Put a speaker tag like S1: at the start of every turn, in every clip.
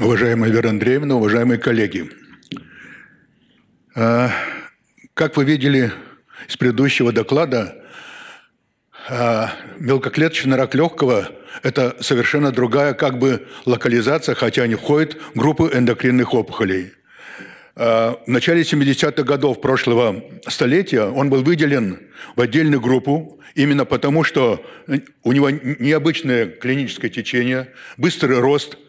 S1: Уважаемая Вера Андреевна, уважаемые коллеги, а, как вы видели из предыдущего доклада, а, мелкоклеточный рак легкого – это совершенно другая как бы локализация, хотя они входят в группу эндокринных опухолей. А, в начале 70-х годов прошлого столетия он был выделен в отдельную группу именно потому, что у него необычное клиническое течение, быстрый рост –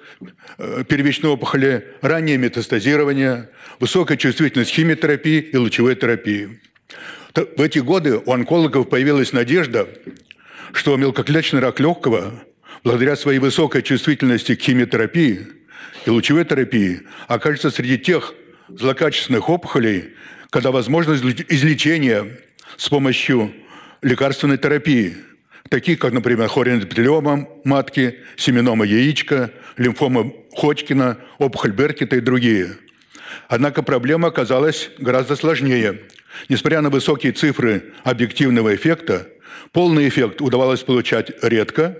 S1: Э, первичной опухоли, раннее метастазирование, высокая чувствительность химиотерапии и лучевой терапии. В эти годы у онкологов появилась надежда, что мелкоклеточный рак легкого, благодаря своей высокой чувствительности к химиотерапии и лучевой терапии, окажется среди тех злокачественных опухолей, когда возможность излечения с помощью лекарственной терапии – такие как, например, хоренопителиома матки, семенома яичка, лимфома Ходжкина, опухоль Беркета и другие. Однако проблема оказалась гораздо сложнее. Несмотря на высокие цифры объективного эффекта, полный эффект удавалось получать редко,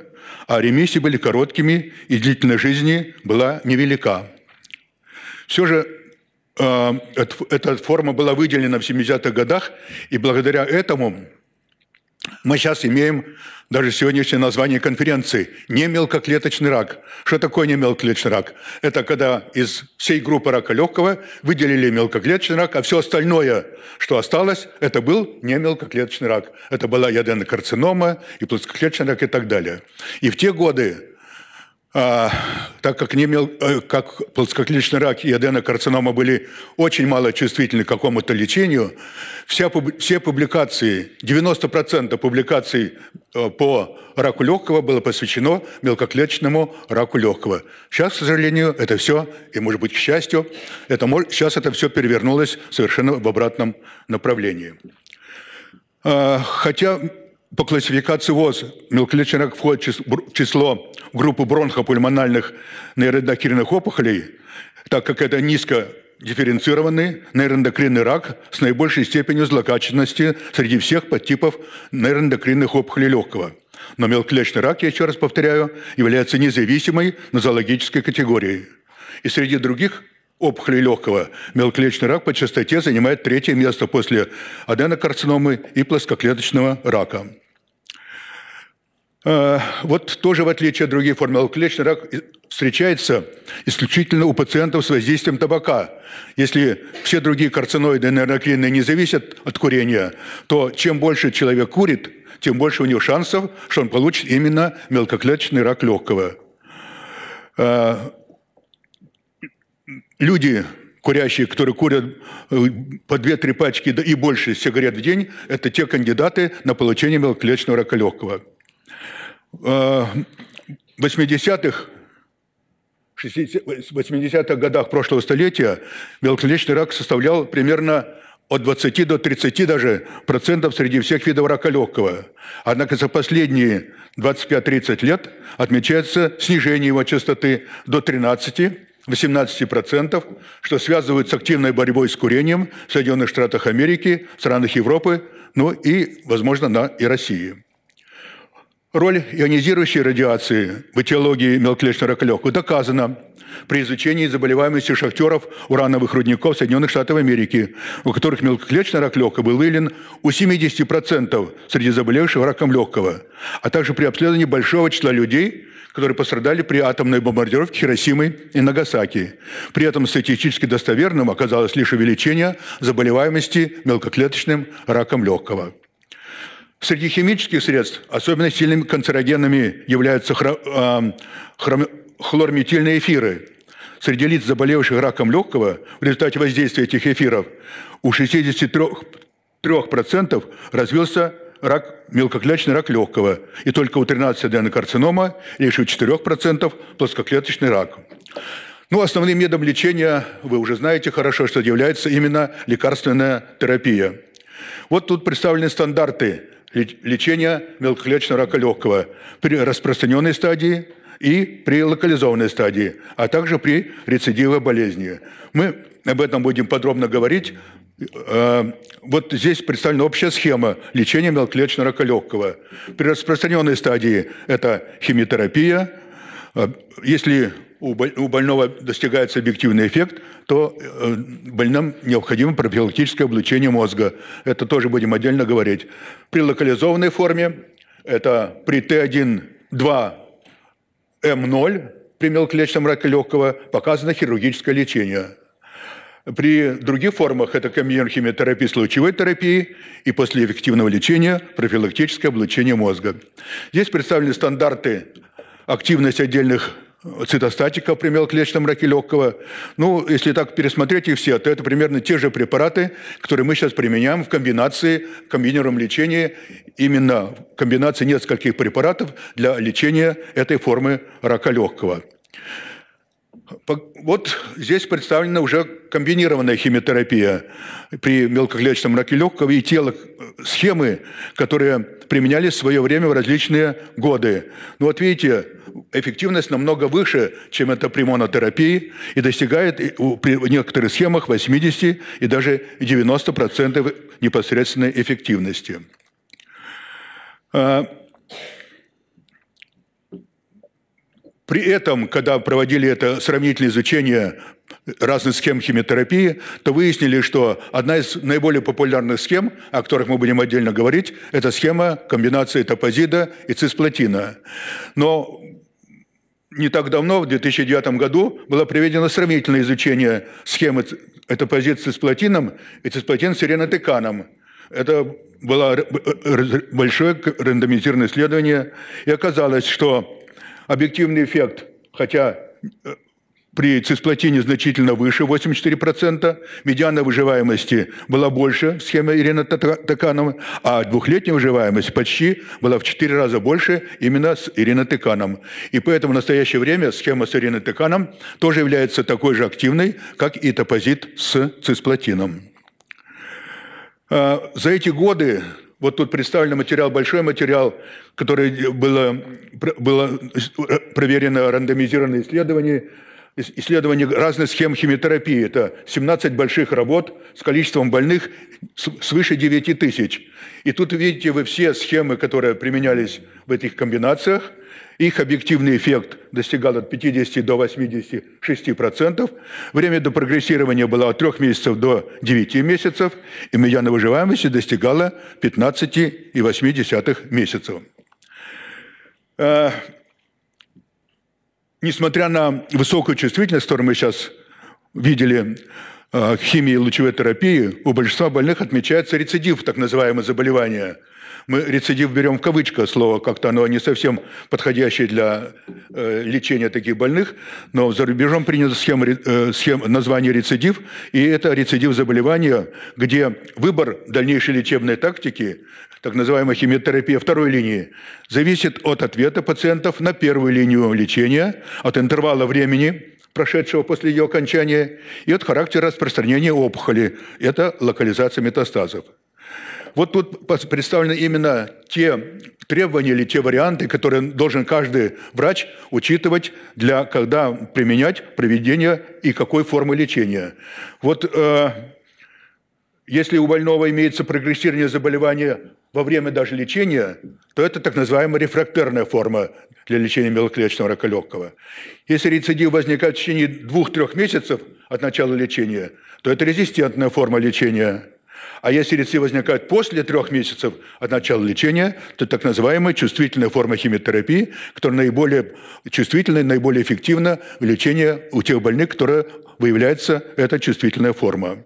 S1: а ремиссии были короткими, и длительность жизни была невелика. Все же э, эта форма была выделена в 70-х годах, и благодаря этому мы сейчас имеем даже сегодняшнее название конференции – немелкоклеточный рак. Что такое немелкоклеточный рак? Это когда из всей группы рака легкого выделили мелкоклеточный рак, а все остальное, что осталось, это был немелкоклеточный рак. Это была яденокарцинома и плоскоклеточный рак и так далее. И в те годы а, так как, не мел, э, как плоскоклеточный рак и аденокарцинома были очень мало чувствительны к какому-то лечению, вся, все публикации, 90% публикаций э, по раку легкого было посвящено мелкоклеточному раку легкого. Сейчас, к сожалению, это все, и, может быть, к счастью, это, сейчас это все перевернулось совершенно в обратном направлении. А, хотя по классификации ВОЗ мелкоклетчаток ну, входит в число группы бронхопульмональных нейроэндокринных опухолей, так как это низко дифференцированный нейроэндокринный рак с наибольшей степенью злокачественности среди всех подтипов нейроэндокринных опухолей легкого. Но мелкоклеточный рак, я еще раз повторяю, является независимой нозологической категорией. И среди других опухолей легкого мелкоклеточный рак по частоте занимает третье место после аденокарциномы и плоскоклеточного рака. Э, вот тоже, в отличие от других форм алкоголичный рак, встречается исключительно у пациентов с воздействием табака. Если все другие карциноиды нейроклинные не зависят от курения, то чем больше человек курит, тем больше у него шансов, что он получит именно мелкоклеточный рак легкого. Э, люди, курящие, которые курят э, по 2-3 пачки и больше сигарет в день, это те кандидаты на получение мелкоклеточного рака легкого. 80-х э, 80 годах прошлого столетия белоклеточный рак составлял примерно от 20 до 30 даже процентов среди всех видов рака легкого. Однако за последние 25-30 лет отмечается снижение его частоты до 13-18 процентов, что связывается с активной борьбой с курением в Соединенных Штатах Америки, странах Европы, ну и, возможно, на и России. Роль ионизирующей радиации в этиологии мелкоклеточного рака легкого доказана при изучении заболеваемости шахтеров урановых рудников Соединенных Штатов Америки, у которых мелкоклеточный рак легкого был выявлен у 70% среди заболевших раком легкого, а также при обследовании большого числа людей, которые пострадали при атомной бомбардировке Хиросимы и Нагасаки. При этом статистически достоверным оказалось лишь увеличение заболеваемости мелкоклеточным раком легкого. Среди химических средств особенно сильными канцерогенами являются а, хром, хлорметильные эфиры. Среди лиц, заболевших раком легкого, в результате воздействия этих эфиров у 63% развился рак, мелкоклеточный рак легкого, и только у 13 аденокарцинома, лишь у 4% плоскоклеточный рак. Ну, основным методом лечения, вы уже знаете хорошо, что является именно лекарственная терапия. Вот тут представлены стандарты лечения мелкоклеточного рака легкого при распространенной стадии и при локализованной стадии, а также при рецидиве болезни. Мы об этом будем подробно говорить. Э, вот здесь представлена общая схема лечения мелкоклеточного рака легкого. При распространенной стадии это химиотерапия. Э, если у больного достигается объективный эффект, то э, больным необходимо профилактическое облучение мозга. Это тоже будем отдельно говорить. При локализованной форме это при Т1-2 М0 при мелкоклеточном раке легкого показано хирургическое лечение. При других формах это комбинированная химиотерапия с лучевой терапией и после эффективного лечения профилактическое облучение мозга. Здесь представлены стандарты активности отдельных Цитостатика, при мелкоклеточном раке легкого. Ну, если так пересмотреть их все, то это примерно те же препараты, которые мы сейчас применяем в комбинации, в комбинированном лечении, именно в комбинации нескольких препаратов для лечения этой формы рака легкого. Вот здесь представлена уже комбинированная химиотерапия при мелкоклеточном раке легкого и тела, э, схемы, которые применялись в свое время в различные годы. Ну вот видите, эффективность намного выше, чем это при монотерапии, и достигает при некоторых схемах 80 и даже 90% непосредственной эффективности. А, при этом, когда проводили это сравнительное изучение разных схем химиотерапии, то выяснили, что одна из наиболее популярных схем, о которых мы будем отдельно говорить, это схема комбинации топозида и цисплатина. Но не так давно, в 2009 году, было проведено сравнительное изучение схемы этапозит с цисплатином и цисплатин с ренотеканом. Это было э, э, большое рандомизированное исследование, и оказалось, что Объективный эффект, хотя э, при цисплатине значительно выше, 84%. Медиана выживаемости была больше, схема Ирины Токанова, а двухлетняя выживаемость почти была в 4 раза больше именно с Ириной Тыканом. И поэтому в настоящее время схема с Ириной Тыканом тоже является такой же активной, как и топозит с цисплатином. А, за эти годы вот тут представлен материал, большой материал, который было, было э, проверено рандомизированное исследование, исследование разных схем химиотерапии. Это 17 больших работ с количеством больных свыше 9 тысяч. И тут видите вы все схемы, которые применялись в этих комбинациях – их объективный эффект достигал от 50 до 86%. процентов, Время до прогрессирования было от 3 месяцев до 9 месяцев, и медиана выживаемости достигала 15,8 месяцев. Э, несмотря на высокую чувствительность, которую мы сейчас видели, э, химии и лучевой терапии, у большинства больных отмечается рецидив так называемого заболевания – мы рецидив берем в кавычках слово, как-то оно не совсем подходящее для э, лечения таких больных, но за рубежом принято схема, э, схема, название рецидив, и это рецидив заболевания, где выбор дальнейшей лечебной тактики, так называемая химиотерапия второй линии, зависит от ответа пациентов на первую линию лечения, от интервала времени, прошедшего после ее окончания, и от характера распространения опухоли. Это локализация метастазов. Вот тут представлены именно те требования или те варианты, которые должен каждый врач учитывать, для, когда применять проведение и какой формы лечения. Вот э, если у больного имеется прогрессирование заболевания во время даже лечения, то это так называемая рефрактерная форма для лечения мелоклеточного рака легкого. Если рецидив возникает в течение двух-трех месяцев от начала лечения, то это резистентная форма лечения а если рецидив возникает после трех месяцев от начала лечения, то так называемая чувствительная форма химиотерапии, которая наиболее чувствительна и наиболее эффективна в лечении у тех больных, которые выявляется эта чувствительная форма.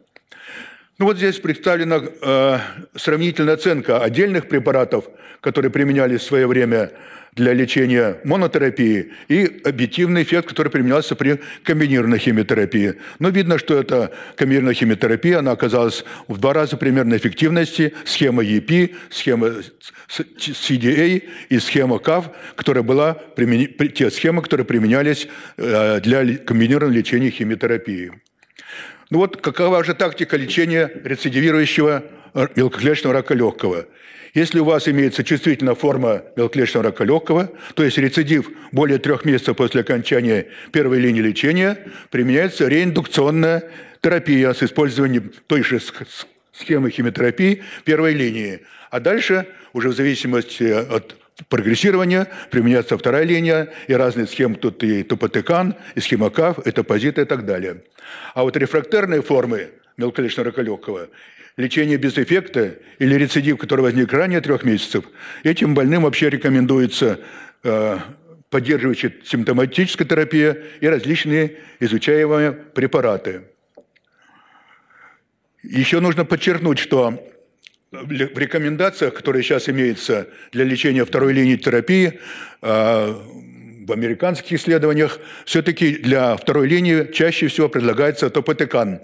S1: Ну вот здесь представлена э, сравнительная оценка отдельных препаратов, которые применялись в свое время для лечения монотерапии и объективный эффект, который применялся при комбинированной химиотерапии. Но видно, что эта комбинированная химиотерапия, она оказалась в два раза примерно эффективности. Схема EP, схема CDA а и схема CAV, а которая была, примен... те схемы, которые применялись э, для комбинированного лечения химиотерапии. Ну вот какова же тактика лечения рецидивирующего мелкоклеточного рака легкого? Если у вас имеется чувствительная форма мелкоклеточного рака легкого, то есть рецидив более трех месяцев после окончания первой линии лечения, применяется реиндукционная терапия с использованием той же схемы химиотерапии первой линии. А дальше, уже в зависимости от прогрессирование, применяется вторая линия, и разные схемы тут и тупотекан, и схема КАФ, и топозит и так далее. А вот рефрактерные формы мелколечного раколегкого, лечение без эффекта или рецидив, который возник ранее трех месяцев, этим больным вообще рекомендуется э, поддерживающая симптоматическая терапия и различные изучаемые препараты. Еще нужно подчеркнуть, что в рекомендациях, которые сейчас имеются для лечения второй линии терапии, а, в американских исследованиях все-таки для второй линии чаще всего предлагается топотекан.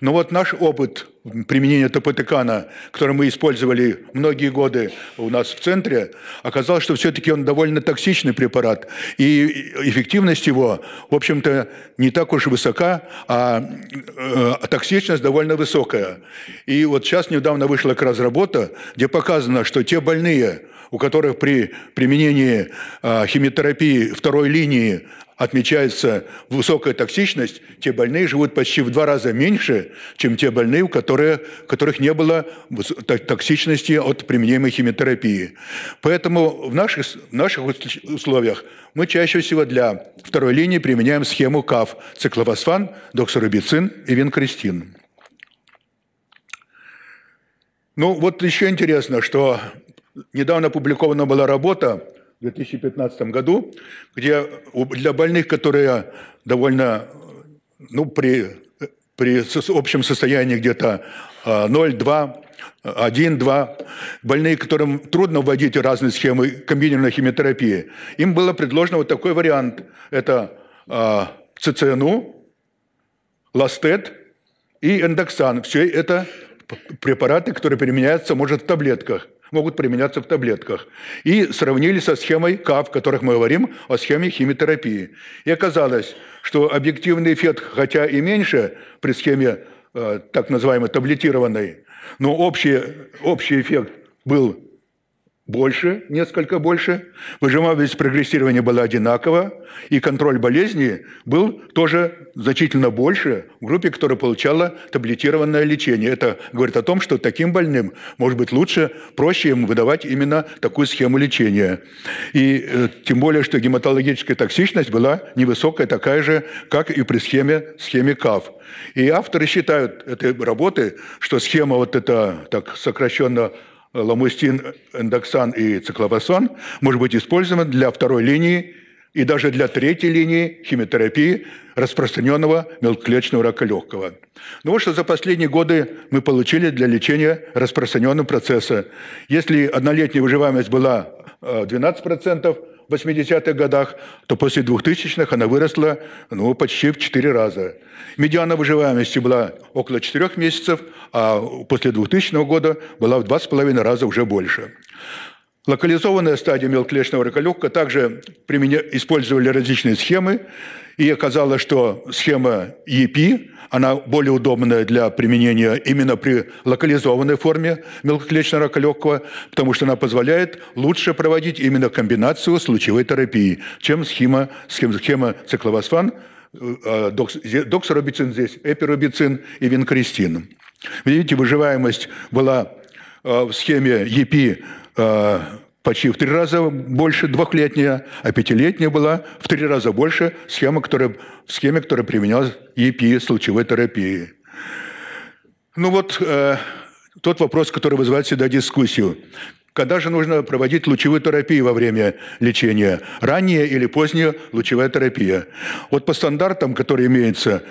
S1: Но вот наш опыт применения топотекана, который мы использовали многие годы у нас в центре, оказалось, что все-таки он довольно токсичный препарат. И эффективность его, в общем-то, не так уж высока, а э, токсичность довольно высокая. И вот сейчас недавно вышла как раз где показано, что те больные, у которых при применении а, химиотерапии второй линии отмечается высокая токсичность, те больные живут почти в два раза меньше, чем те больные, у которых, у которых не было токсичности от применяемой химиотерапии. Поэтому в наших, в наших условиях мы чаще всего для второй линии применяем схему КАФ – циклофосфан, доксорубицин и винкристин. Ну, вот еще интересно, что Недавно опубликована была работа в 2015 году, где для больных, которые довольно, ну, при, при общем состоянии где-то 0,2, а, 1,2, больные, которым трудно вводить разные схемы комбинированной химиотерапии, им было предложено вот такой вариант. Это э, ЦЦНУ, ластет и эндоксан. Все это препараты, которые применяются, может, в таблетках – могут применяться в таблетках. И сравнили со схемой К, в которых мы говорим о схеме химиотерапии. И оказалось, что объективный эффект, хотя и меньше при схеме э, так называемой таблетированной, но общий, общий эффект был больше, несколько больше, выжимаемость прогрессирования была одинакова, и контроль болезни был тоже значительно больше в группе, которая получала таблетированное лечение. Это говорит о том, что таким больным, может быть, лучше, проще им выдавать именно такую схему лечения. И э, тем более, что гематологическая токсичность была невысокая, такая же, как и при схеме, схеме КАФ. И авторы считают этой работы, что схема вот эта так сокращенно ламустин, эндоксан и цикловасан может быть использован для второй линии и даже для третьей линии химиотерапии распространенного мелкоклеточного рака легкого. Но ну вот что за последние годы мы получили для лечения распространенного процесса. Если однолетняя выживаемость была 12%, э, в 80-х годах, то после 2000-х она выросла ну, почти в 4 раза. Медиана выживаемости была около 4 месяцев, а после 2000 года была в 2,5 раза уже больше. Локализованная стадия мелкоклеточного раколюка также применя... использовали различные схемы, и оказалось, что схема EP она более удобная для применения именно при локализованной форме мелкоклеточного рака легкого, потому что она позволяет лучше проводить именно комбинацию с лучевой терапией, чем схема, схема, схема цикловосфан, э, э, доксоробицин здесь, эпиробицин и винкристин. Видите, выживаемость была э, в схеме ЕПИ почти в три раза больше двухлетняя, а пятилетняя была в три раза больше схема, которая, в схеме, которая применялась ЕПИ, с лучевой терапии. Ну вот э, тот вопрос, который вызывает всегда дискуссию. Когда же нужно проводить лучевую терапию во время лечения? Ранняя или поздняя лучевая терапия? Вот по стандартам, которые имеются,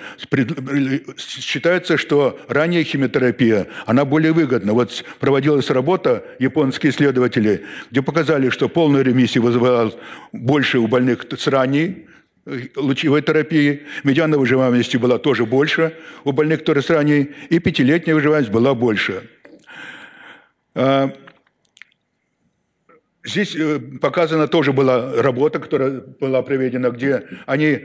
S1: считается, что ранняя химиотерапия, она более выгодна. Вот проводилась работа, японские исследователи, где показали, что полная ремиссия вызывала больше у больных с ранней э, лучевой терапии, медиана выживаемости была тоже больше у больных, которые с ранней, и пятилетняя выживаемость была больше. А, Здесь э, показана тоже была работа, которая была проведена, где они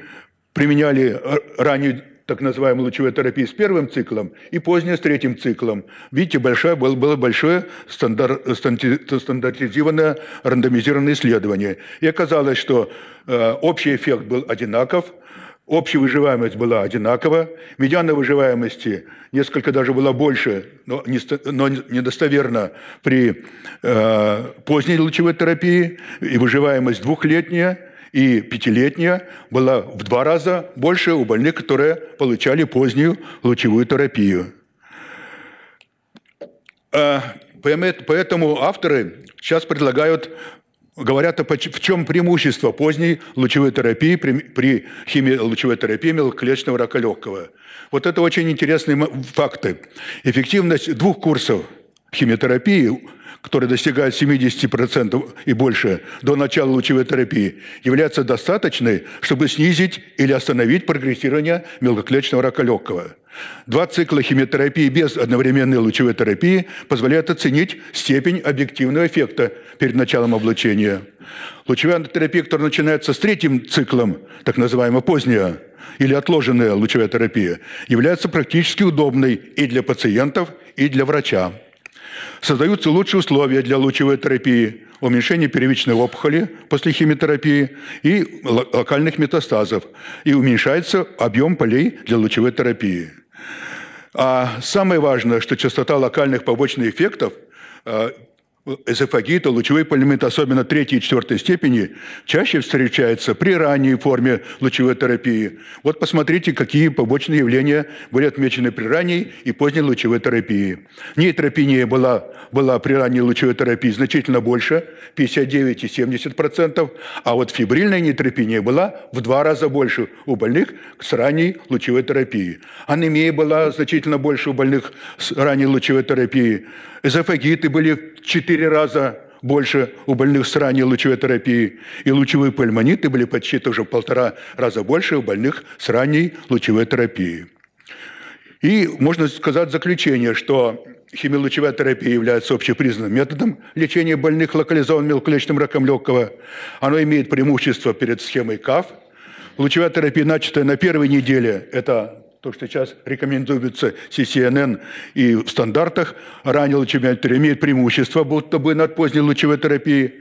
S1: применяли раннюю так называемую лучевую терапию с первым циклом и позднее с третьим циклом. Видите, большое, было, было большое стандар, стандартизированное рандомизированное исследование. И оказалось, что э, общий эффект был одинаков – Общая выживаемость была одинакова, медианная выживаемости несколько даже была больше, но, не, но недостоверно при э, поздней лучевой терапии, и выживаемость двухлетняя и пятилетняя была в два раза больше у больных, которые получали позднюю лучевую терапию. Э, поэтому авторы сейчас предлагают Говорят, в чем преимущество поздней лучевой терапии при, при химии лучевой терапии мелкоклеточного рака легкого. Вот это очень интересные факты. Эффективность двух курсов – химиотерапии, которая достигает 70% и больше до начала лучевой терапии, является достаточной, чтобы снизить или остановить прогрессирование мелкоклеточного рака легкого. Два цикла химиотерапии без одновременной лучевой терапии позволяют оценить степень объективного эффекта перед началом облучения. Лучевая терапия, которая начинается с третьим циклом, так называемая поздняя или отложенная лучевая терапия, является практически удобной и для пациентов, и для врача. Создаются лучшие условия для лучевой терапии, уменьшение первичной опухоли после химиотерапии и локальных метастазов, и уменьшается объем полей для лучевой терапии. А самое важное, что частота локальных побочных эффектов э, эзофагита, лучевой полимит, особенно третьей и четвертой степени, чаще встречается при ранней форме лучевой терапии. Вот посмотрите, какие побочные явления были отмечены при ранней и поздней лучевой терапии. Нейтропения была, была при ранней лучевой терапии значительно больше, 59,70%, а вот фибрильная нейтропения была в два раза больше у больных с ранней лучевой терапией. Анемия была значительно больше у больных с ранней лучевой терапией эзофагиты были в 4 раза больше у больных с ранней лучевой терапией, и лучевые пульмониты были почти тоже в полтора раза больше у больных с ранней лучевой терапией. И можно сказать заключение, что химиолучевая терапия является общепризнанным методом лечения больных локализованным мелкоклеточным раком легкого. Оно имеет преимущество перед схемой КАФ. Лучевая терапия, начатая на первой неделе, это то, что сейчас рекомендуется CCNN и в стандартах, ранее лучевая терапия имеет преимущество, будто бы над поздней лучевой терапией.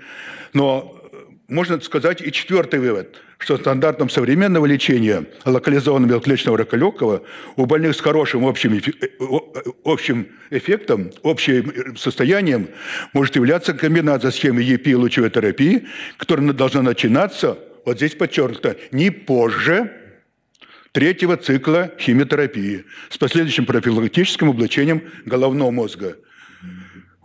S1: Но э, можно сказать и четвертый вывод, что стандартом современного лечения локализованного белоклеточного рака легкого у больных с хорошим общим, э, э, общим эффектом, общим состоянием может являться комбинация схемы ЕП и лучевой терапии, которая должна начинаться, вот здесь подчеркнуто, не позже третьего цикла химиотерапии с последующим профилактическим облучением головного мозга –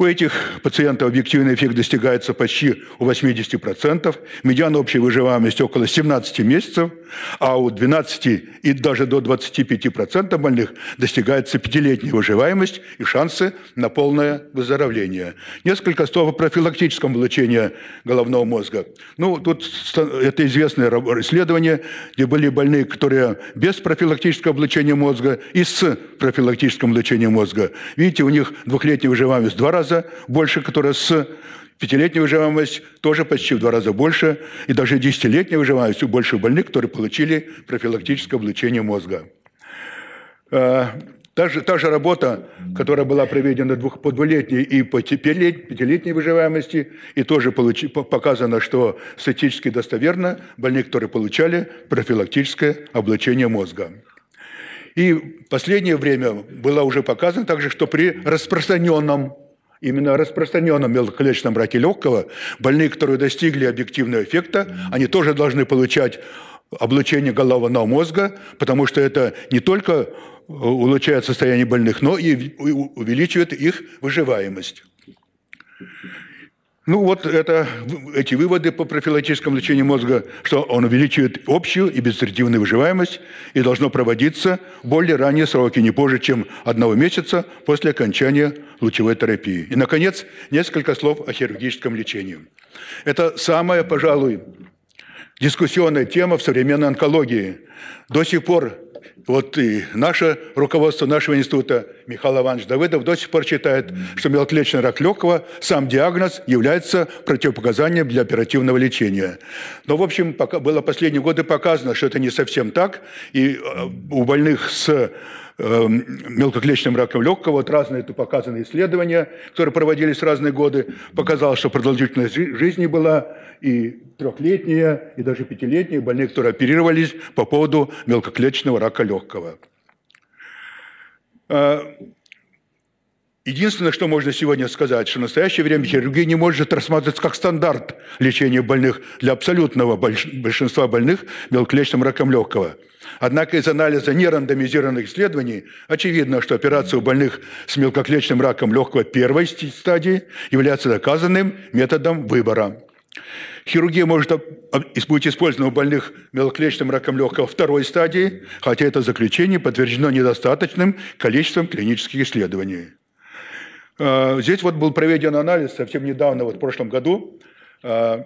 S1: у этих пациентов объективный эффект достигается почти у 80%, медиана общей выживаемости около 17 месяцев, а у 12 и даже до 25% больных достигается пятилетняя выживаемость и шансы на полное выздоровление. Несколько слов о профилактическом облучении головного мозга. Ну, тут это известное исследование, где были больные, которые без профилактического облучения мозга и с профилактическим облучением мозга. Видите, у них двухлетняя выживаемость в два раза раза больше, которая с пятилетней выживаемостью тоже почти в два раза больше, и даже десятилетней выживаемостью больше больных, которые получили профилактическое облучение мозга. Э, та же, та же работа, которая была проведена двух, по двулетней и по пятилетней выживаемости, и тоже получи, показано, что статистически достоверно больные, которые получали профилактическое облучение мозга. И последнее время было уже показано также, что при распространенном именно распространенном мелкоклеточном раке легкого, больные, которые достигли объективного эффекта, они тоже должны получать облучение головного мозга, потому что это не только э, улучшает состояние больных, но и увеличивает их выживаемость. Ну вот это, эти выводы по профилактическому лечению мозга, что он увеличивает общую и бесцеретивную выживаемость и должно проводиться более ранние сроки, не позже, чем одного месяца после окончания лучевой терапии. И, наконец, несколько слов о хирургическом лечении. Это самая, пожалуй, дискуссионная тема в современной онкологии. До сих пор вот и наше руководство нашего института, Михаил Иванович Давыдов, до сих пор считает, что мелоклеточный рак легкого, сам диагноз является противопоказанием для оперативного лечения. Но, в общем, пока было последние годы показано, что это не совсем так. И э, у больных с Эм, мелкоклеточным раком легкого. Вот разные это показаны исследования, которые проводились в разные годы. показало, что продолжительность жизни была и трехлетняя, и даже пятилетняя больные, которые оперировались по поводу мелкоклеточного рака легкого. Э, Единственное, что можно сегодня сказать, что в настоящее время хирургия не может рассматриваться как стандарт лечения больных для абсолютного большинства больных мелкоклеточным раком легкого. Однако из анализа нерандомизированных исследований очевидно, что операция у больных с мелкоклеточным раком легкого первой стадии является доказанным методом выбора. Хирургия может будет использована у больных мелкоклеточным раком легкого второй стадии, хотя это заключение подтверждено недостаточным количеством клинических исследований. А, здесь вот был проведен анализ совсем недавно, вот в прошлом году, а,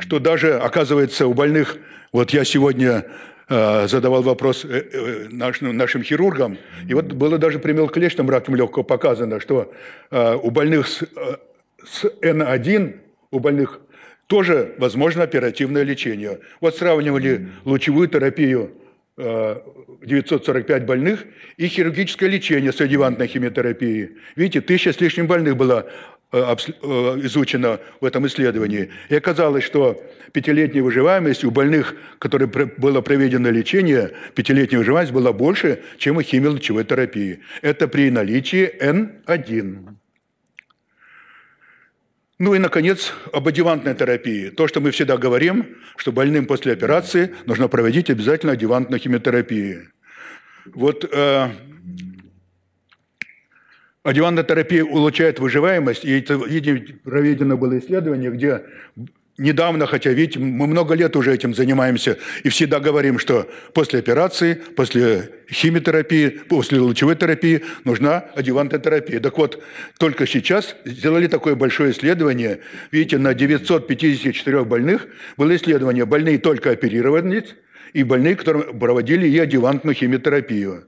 S1: что даже, оказывается, у больных, вот я сегодня а, задавал вопрос э, э, нашим, ну, нашим хирургам, и вот было даже при мелкоклеточном раке легкого показано, что у больных с, э, с N1, у больных тоже возможно оперативное лечение. Вот сравнивали лучевую терапию 945 больных и хирургическое лечение с адъювантной химиотерапией. Видите, тысяча с лишним больных было э, э, изучено в этом исследовании. И оказалось, что пятилетняя выживаемость у больных, которые было проведено лечение, пятилетняя выживаемость была больше, чем у химиолечевой терапии. Это при наличии N1. Ну и, наконец, об адювантной терапии. То, что мы всегда говорим, что больным после операции нужно проводить обязательно адювантную химиотерапию. Вот э, адювантная терапия улучшает выживаемость, и это проведено было исследование, где недавно, хотя, видите, мы много лет уже этим занимаемся, и всегда говорим, что после операции, после химиотерапии, после лучевой терапии нужна адювантотерапия. Так вот, только сейчас сделали такое большое исследование. Видите, на 954 больных было исследование. Больные только оперировались и больные, которым проводили и адювантную химиотерапию.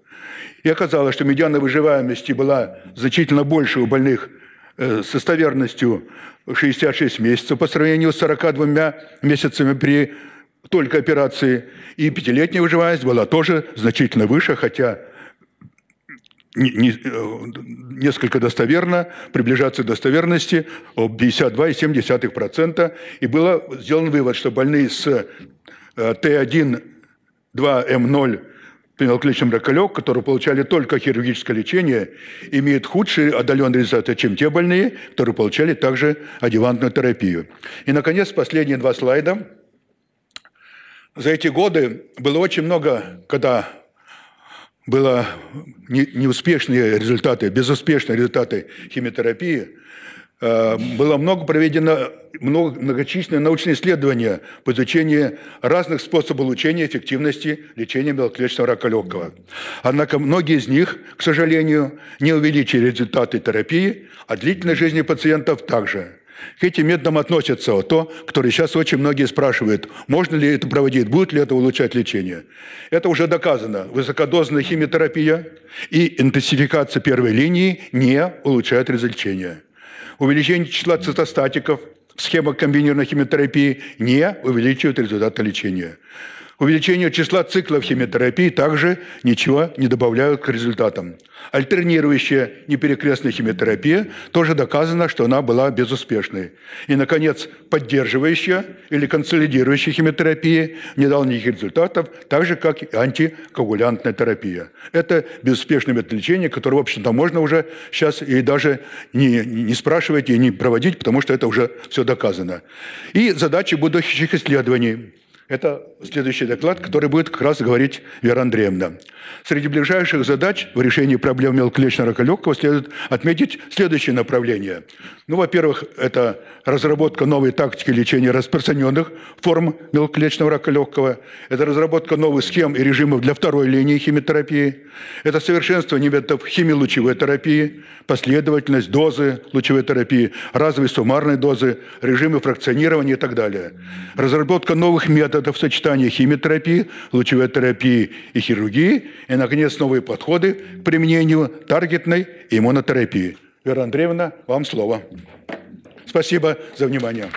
S1: И оказалось, что медиана выживаемости была значительно больше у больных – Э, с достоверностью 66 месяцев по сравнению с 42 месяцами при только операции. И пятилетняя выживаемость была тоже значительно выше, хотя э, несколько достоверно, приближаться к достоверности 52,7%. И был сделан вывод, что больные с э, Т1, 2М0 мелкокличным раколек, которые получали только хирургическое лечение, имеют худшие отдаленные результаты, чем те больные, которые получали также адъювантную терапию. И, наконец, последние два слайда. За эти годы было очень много, когда было неуспешные результаты, безуспешные результаты химиотерапии, Э, было много проведено много, многочисленные научные исследования по изучению разных способов улучшения эффективности лечения белоклеточного рака легкого. Однако многие из них, к сожалению, не увеличили результаты терапии, а длительность жизни пациентов также. К этим методам относятся то, которое сейчас очень многие спрашивают, можно ли это проводить, будет ли это улучшать лечение. Это уже доказано. Высокодозная химиотерапия и интенсификация первой линии не улучшают результат лечения увеличение числа цитостатиков в схемах комбинированной химиотерапии не увеличивает результаты лечения. Увеличению числа циклов химиотерапии также ничего не добавляют к результатам. Альтернирующая неперекрестная химиотерапия тоже доказано, что она была безуспешной. И, наконец, поддерживающая или консолидирующая химиотерапия не дала никаких результатов, так же, как и антикоагулянтная терапия. Это безуспешный метод лечения, который, в общем-то, можно уже сейчас и даже не, не спрашивать и не проводить, потому что это уже все доказано. И задачи будущих исследований – это следующий доклад, который будет как раз говорить Вера Андреевна. Среди ближайших задач в решении проблем мелкоклеточного рака следует отметить следующие направления. Ну, во-первых, это разработка новой тактики лечения распространенных форм мелкоклеточного рака легкого, это разработка новых схем и режимов для второй линии химиотерапии, это совершенствование методов химиолучевой терапии, последовательность дозы лучевой терапии, разовые суммарные дозы, режимы фракционирования и так далее. Разработка новых методов это в сочетании химиотерапии, лучевой терапии и хирургии, и, наконец, новые подходы к применению таргетной иммунотерапии. Вера Андреевна, вам слово. Спасибо за внимание.